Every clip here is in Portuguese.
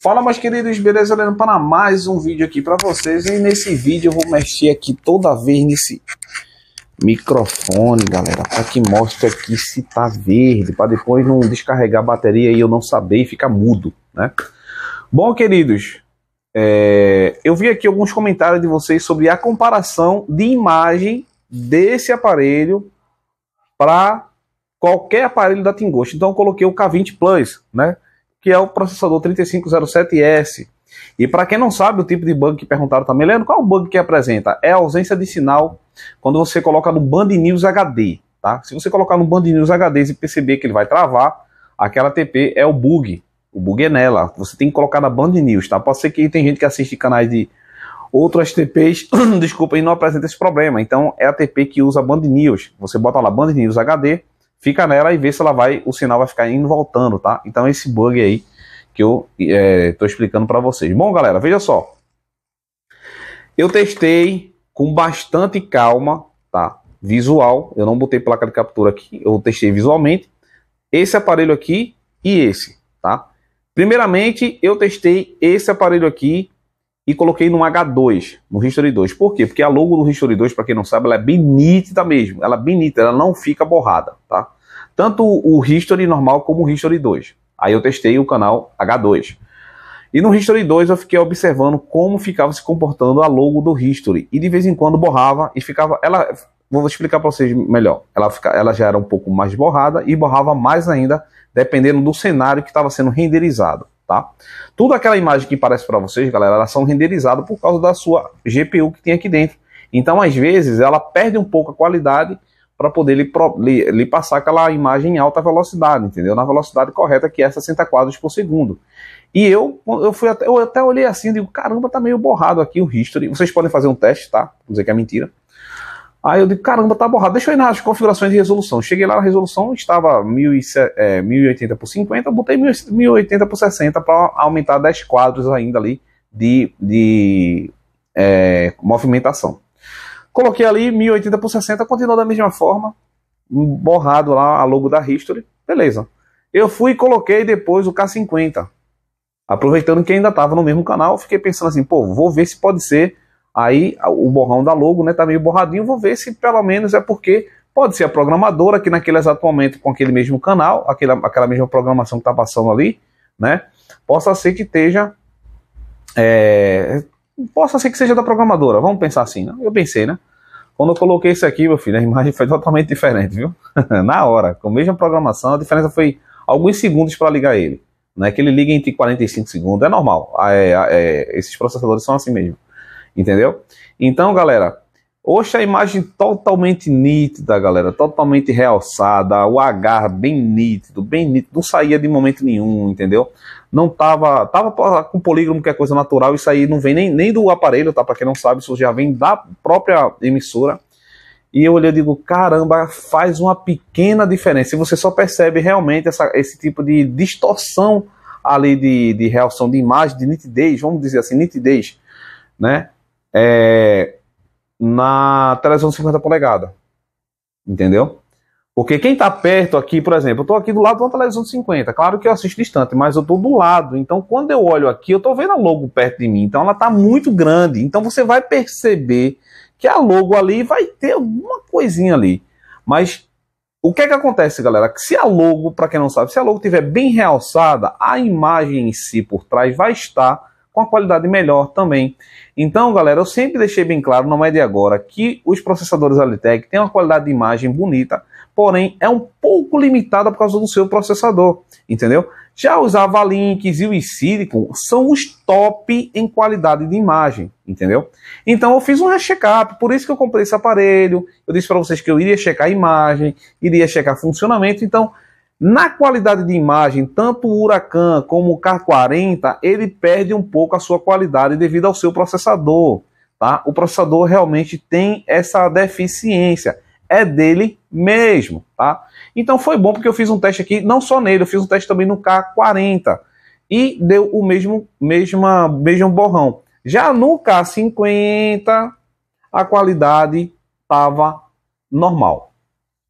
Fala meus queridos, beleza? Leandro para mais um vídeo aqui para vocês e nesse vídeo eu vou mexer aqui toda vez nesse microfone, galera, para que mostre aqui se tá verde, para depois não descarregar a bateria e eu não saber e ficar mudo, né? Bom, queridos, é... eu vi aqui alguns comentários de vocês sobre a comparação de imagem desse aparelho para qualquer aparelho da Tingosto. Então eu coloquei o K20 Plus, né? que é o processador 3507S. E para quem não sabe o tipo de bug que perguntaram também, Leandro, qual é o bug que apresenta? É a ausência de sinal quando você coloca no Band News HD. Tá? Se você colocar no Band News HD e perceber que ele vai travar, aquela TP é o bug. O bug é nela. Você tem que colocar na Band News. Tá? Pode ser que tem gente que assiste canais de outras TPs, desculpa, e não apresenta esse problema. Então é a TP que usa Band News. Você bota lá Band News HD, fica nela e vê se ela vai, o sinal vai ficar indo e voltando, tá? Então esse bug aí que eu estou é, explicando para vocês. Bom, galera, veja só. Eu testei com bastante calma, tá? Visual, eu não botei placa de captura aqui, eu testei visualmente. Esse aparelho aqui e esse, tá? Primeiramente, eu testei esse aparelho aqui e coloquei no H2, no History 2. Por quê? Porque a logo do History 2, para quem não sabe, ela é bem nítida mesmo. Ela é bem nítida, ela não fica borrada, tá? Tanto o History normal como o History 2. Aí eu testei o canal H2. E no History 2 eu fiquei observando como ficava se comportando a logo do History. E de vez em quando borrava e ficava. Ela. Vou explicar para vocês melhor. Ela, fica, ela já era um pouco mais borrada e borrava mais ainda, dependendo do cenário que estava sendo renderizado tá? Tudo aquela imagem que parece para vocês, galera, elas são renderizadas por causa da sua GPU que tem aqui dentro. Então, às vezes, ela perde um pouco a qualidade para poder lhe, lhe, lhe, passar aquela imagem em alta velocidade, entendeu? Na velocidade correta, que é 60 quadros por segundo. E eu, eu fui até, eu até olhei assim e digo, caramba, tá meio borrado aqui o history. Vocês podem fazer um teste, tá? Vou dizer que é mentira. Aí eu digo, caramba, tá borrado. Deixa eu ir nas configurações de resolução. Cheguei lá na resolução, estava 1080 é, por 50, botei 1080 por 60 para aumentar 10 quadros ainda ali de, de é, movimentação. Coloquei ali 1080 por 60, continuou da mesma forma, borrado lá a logo da History, beleza. Eu fui e coloquei depois o K50. Aproveitando que ainda estava no mesmo canal, fiquei pensando assim, pô, vou ver se pode ser Aí o borrão da logo né, tá meio borradinho, vou ver se pelo menos é porque pode ser a programadora que naquele exato momento com aquele mesmo canal, aquela, aquela mesma programação que está passando ali, né? Possa ser que esteja. É, possa ser que seja da programadora, vamos pensar assim, né? Eu pensei, né? Quando eu coloquei isso aqui, meu filho, a imagem foi totalmente diferente, viu? Na hora, com a mesma programação, a diferença foi alguns segundos para ligar ele. Né? Que ele liga entre 45 segundos, é normal. Ah, é, é, esses processadores são assim mesmo. Entendeu? Então, galera, hoje a imagem totalmente nítida, galera, totalmente realçada, o H bem nítido, bem nítido, não saía de momento nenhum, entendeu? Não tava, tava com polígono que é coisa natural, isso aí não vem nem, nem do aparelho, tá? Para quem não sabe, isso já vem da própria emissora. E eu olhei e digo, caramba, faz uma pequena diferença. E você só percebe realmente essa, esse tipo de distorção ali de, de realção de imagem, de nitidez, vamos dizer assim, nitidez, né? é, na televisão 50 polegadas. Entendeu? Porque quem está perto aqui, por exemplo, eu estou aqui do lado de uma televisão de 50. Claro que eu assisto distante, mas eu estou do lado. Então, quando eu olho aqui, eu estou vendo a logo perto de mim. Então, ela está muito grande. Então, você vai perceber que a logo ali vai ter alguma coisinha ali. Mas o que é que acontece, galera? Que se a logo, para quem não sabe, se a logo estiver bem realçada, a imagem em si por trás vai estar com a qualidade melhor também. Então, galera, eu sempre deixei bem claro, não é de agora, que os processadores Alitec têm uma qualidade de imagem bonita, porém é um pouco limitada por causa do seu processador, entendeu? Já os Avalinks e o Silicon são os top em qualidade de imagem, entendeu? Então eu fiz um check-up, por isso que eu comprei esse aparelho. Eu disse para vocês que eu iria checar a imagem, iria checar funcionamento, então na qualidade de imagem, tanto o Huracan como o Car 40, ele perde um pouco a sua qualidade devido ao seu processador, tá? O processador realmente tem essa deficiência, é dele mesmo, tá? Então foi bom porque eu fiz um teste aqui, não só nele, eu fiz um teste também no Car 40 e deu o mesmo mesma mesmo borrão. Já no Car 50, a qualidade estava normal,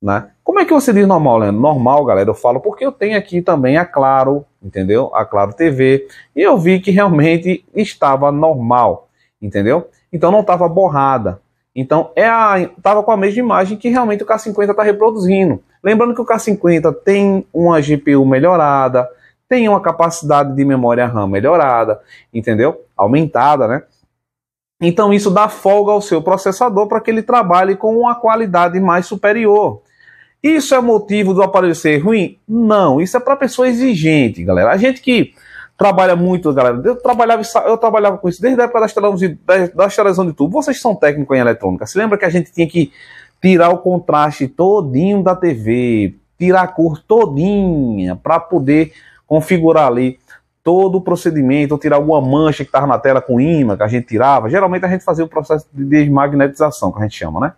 né? Como é que você diz normal, Leandro? Normal, galera, eu falo porque eu tenho aqui também a Claro, entendeu? A Claro TV. E eu vi que realmente estava normal, entendeu? Então não estava borrada. Então é a, tava com a mesma imagem que realmente o K50 está reproduzindo. Lembrando que o K50 tem uma GPU melhorada, tem uma capacidade de memória RAM melhorada, entendeu? Aumentada, né? Então isso dá folga ao seu processador para que ele trabalhe com uma qualidade mais superior. Isso é motivo do aparecer ruim? Não, isso é para pessoa exigente, galera. A gente que trabalha muito, galera. Eu trabalhava, eu trabalhava com isso desde a época das televisões, das telas de tubo. Vocês são técnicos em eletrônica. Se lembra que a gente tinha que tirar o contraste todinho da TV, tirar a cor todinha para poder configurar ali todo o procedimento, ou tirar alguma mancha que estava na tela com imã, que a gente tirava. Geralmente a gente fazia o processo de desmagnetização, que a gente chama, né?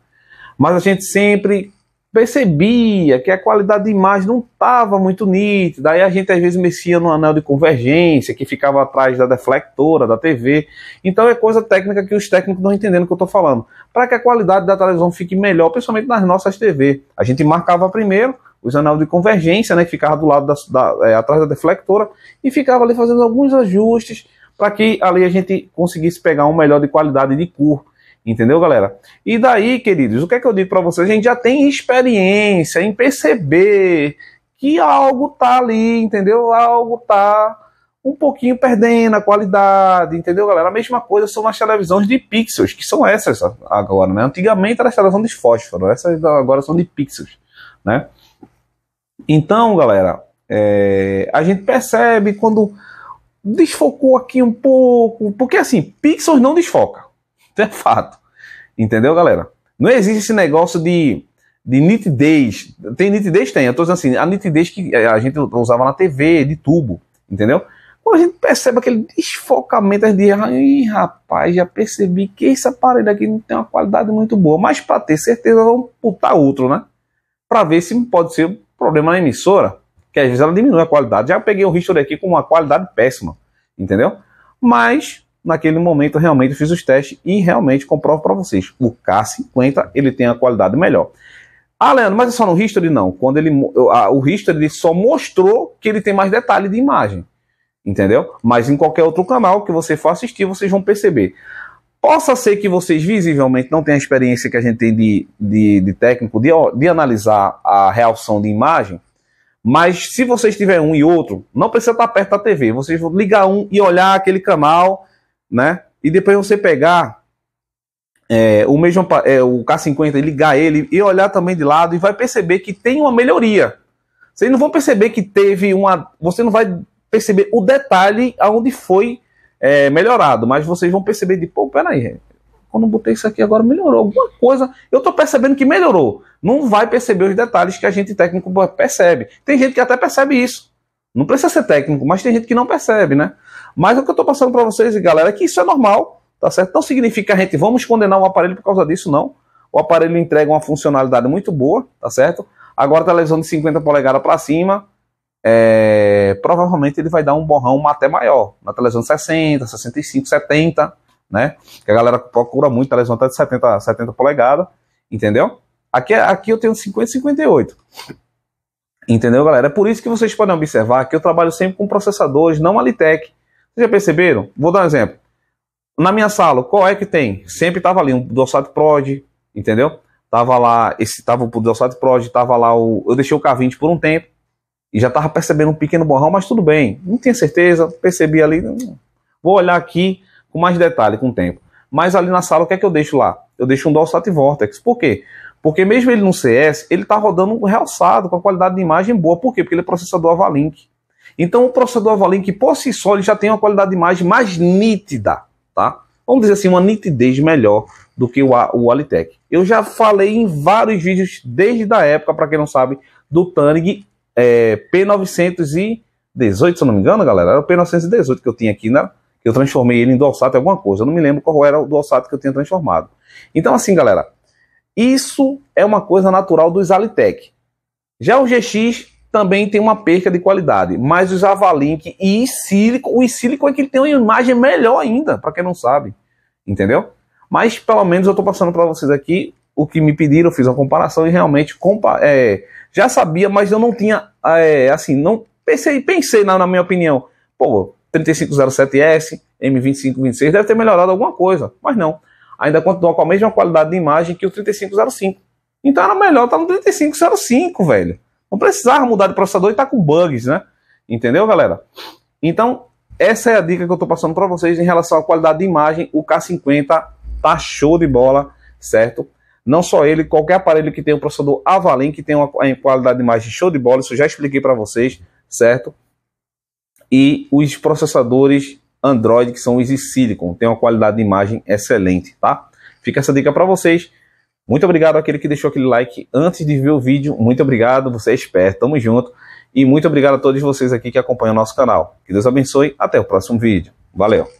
Mas a gente sempre percebia que a qualidade de imagem não estava muito nítida. Aí a gente às vezes mexia no anel de convergência, que ficava atrás da deflectora, da TV. Então é coisa técnica que os técnicos não entendendo o que eu estou falando. Para que a qualidade da televisão fique melhor, principalmente nas nossas TV. A gente marcava primeiro os anel de convergência, né, que ficava do lado da, da é, atrás da deflectora, e ficava ali fazendo alguns ajustes para que ali a gente conseguisse pegar um melhor de qualidade de cor, Entendeu, galera? E daí, queridos, o que é que eu digo para vocês? A gente já tem experiência em perceber que algo tá ali, entendeu? Algo tá um pouquinho perdendo a qualidade, entendeu, galera? A mesma coisa são as televisões de pixels, que são essas agora, né? Antigamente era televisão de fósforo, essas agora são de pixels, né? Então, galera, é, a gente percebe quando desfocou aqui um pouco, porque assim, pixels não desfoca. Isso é fato. Entendeu, galera? Não existe esse negócio de, de nitidez. Tem nitidez? Tem. Eu tô dizendo assim, a nitidez que a gente usava na TV, de tubo. Entendeu? Quando a gente percebe aquele desfocamento, a gente diz, rapaz, já percebi que esse aparelho aqui não tem uma qualidade muito boa. Mas para ter certeza, vamos putar outro, né? Para ver se pode ser problema na emissora. Que às vezes ela diminui a qualidade. Já peguei o History aqui com uma qualidade péssima. Entendeu? Mas naquele momento realmente fiz os testes e realmente comprovo para vocês. O K50 ele tem a qualidade melhor. Ah, Leandro, mas é só no history? Não. Quando ele, a, o history ele só mostrou que ele tem mais detalhe de imagem. Entendeu? Mas em qualquer outro canal que você for assistir, vocês vão perceber. Possa ser que vocês visivelmente não tenham a experiência que a gente tem de, de, de técnico de, de analisar a realção de imagem, mas se vocês tiverem um e outro, não precisa estar perto da TV. Vocês vão ligar um e olhar aquele canal né? E depois você pegar é, o mesmo é, o K50 e ligar ele e olhar também de lado e vai perceber que tem uma melhoria. Vocês não vão perceber que teve uma. Você não vai perceber o detalhe aonde foi é, melhorado, mas vocês vão perceber de pô, peraí, é, quando botei isso aqui agora melhorou alguma coisa. Eu tô percebendo que melhorou. Não vai perceber os detalhes que a gente técnico percebe. Tem gente que até percebe isso. Não precisa ser técnico, mas tem gente que não percebe, né? Mas o que eu estou passando para vocês, galera, é que isso é normal, tá certo? Não significa a gente vamos condenar um aparelho por causa disso, não. O aparelho entrega uma funcionalidade muito boa, tá certo? Agora, televisão de 50 polegadas para cima, é, provavelmente ele vai dar um borrão até maior, na televisão de 60, 65, 70, né? Que a galera procura muito televisão tá até de 70, 70 polegadas, entendeu? Aqui, é, aqui eu tenho 50, 58. Entendeu, galera? É por isso que vocês podem observar que eu trabalho sempre com processadores, não Alitec, vocês já perceberam? Vou dar um exemplo. Na minha sala, qual é que tem? Sempre tava ali um Dorsato Prod, entendeu? Tava lá, esse tava o Dorsato Prod, tava lá o. Eu deixei o K20 por um tempo e já tava percebendo um pequeno borrão, mas tudo bem. Não tinha certeza, percebi ali. Vou olhar aqui com mais detalhe com o tempo. Mas ali na sala, o que é que eu deixo lá? Eu deixo um Dorsato Vortex. Por quê? Porque mesmo ele no CS, ele tá rodando realçado, com a qualidade de imagem boa. Por quê? Porque ele é processador Avalink. Então, o processador Avalink, que por si só, ele já tem uma qualidade de imagem mais nítida, tá? Vamos dizer assim, uma nitidez melhor do que o, o Alitec. Eu já falei em vários vídeos desde a época, para quem não sabe, do Tannig é, P918, se eu não me engano, galera. Era o P918 que eu tinha aqui, né? Que eu transformei ele em DualSat alguma coisa. Eu não me lembro qual era o DualSat que eu tinha transformado. Então, assim, galera, isso é uma coisa natural dos Alitec. Já o GX também tem uma perca de qualidade. Mas o Avalink e Isílico, o Isílico é que ele tem uma imagem melhor ainda, para quem não sabe, entendeu? Mas pelo menos eu estou passando para vocês aqui o que me pediram, fiz uma comparação e realmente compa é, já sabia, mas eu não tinha, é, assim, não pensei, pensei na, na minha opinião, pô, 3507S, M2526 deve ter melhorado alguma coisa, mas não. Ainda continua com a mesma qualidade de imagem que o 3505. Então era melhor estar tá no 3505, velho. Não precisava mudar de processador e tá com bugs, né? Entendeu, galera? Então, essa é a dica que eu estou passando para vocês em relação à qualidade de imagem. O K50 tá show de bola, certo? Não só ele, qualquer aparelho que tenha um processador Avalin, que tenha uma qualidade de imagem show de bola, isso eu já expliquei para vocês, certo? E os processadores Android, que são os e Silicon, tem uma qualidade de imagem excelente, tá? Fica essa dica para vocês. Muito obrigado àquele que deixou aquele like antes de ver o vídeo. Muito obrigado, você é esperto. Tamo junto. E muito obrigado a todos vocês aqui que acompanham o nosso canal. Que Deus abençoe. Até o próximo vídeo. Valeu!